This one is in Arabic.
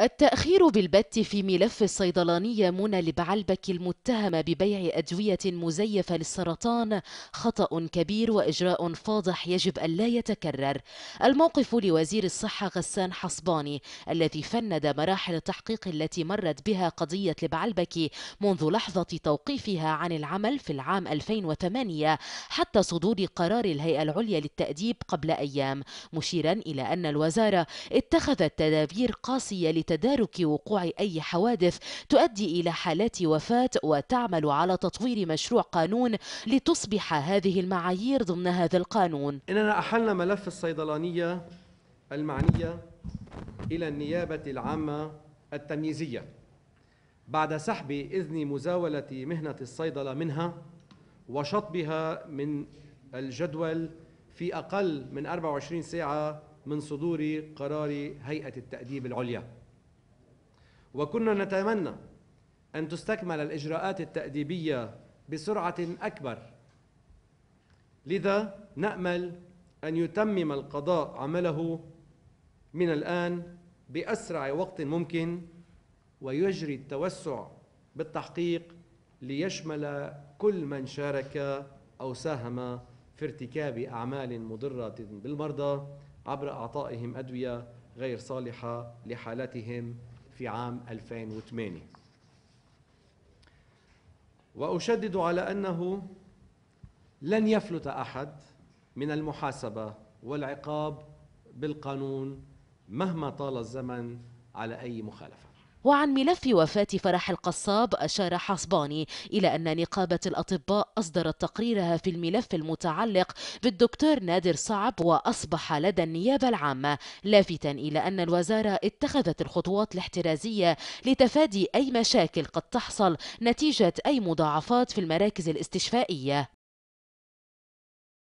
التأخير بالبت في ملف الصيدلانية منى لبعلبك المتهمة ببيع أدوية مزيفة للسرطان خطأ كبير وإجراء فاضح يجب أن لا يتكرر الموقف لوزير الصحة غسان حصباني الذي فند مراحل التحقيق التي مرت بها قضية لبعلبك منذ لحظة توقيفها عن العمل في العام 2008 حتى صدور قرار الهيئة العليا للتأديب قبل أيام مشيرا إلى أن الوزارة اتخذت تدابير قاسية تدارك وقوع أي حوادث تؤدي إلى حالات وفاة وتعمل على تطوير مشروع قانون لتصبح هذه المعايير ضمن هذا القانون إننا أحلنا ملف الصيدلانية المعنية إلى النيابة العامة التمييزية بعد سحب إذن مزاولة مهنة الصيدلة منها وشطبها من الجدول في أقل من 24 ساعة من صدور قرار هيئة التأديب العليا وكنا نتمنى أن تستكمل الإجراءات التأديبية بسرعة أكبر لذا نأمل أن يتمم القضاء عمله من الآن بأسرع وقت ممكن ويجري التوسع بالتحقيق ليشمل كل من شارك أو ساهم في ارتكاب أعمال مضرة بالمرضى عبر أعطائهم أدوية غير صالحة لحالتهم في عام 2008 واشدد على انه لن يفلت احد من المحاسبه والعقاب بالقانون مهما طال الزمن على اي مخالفه وعن ملف وفاة فرح القصاب أشار حصباني إلى أن نقابة الأطباء أصدرت تقريرها في الملف المتعلق بالدكتور نادر صعب وأصبح لدى النيابة العامة لافتا إلى أن الوزارة اتخذت الخطوات الاحترازية لتفادي أي مشاكل قد تحصل نتيجة أي مضاعفات في المراكز الاستشفائية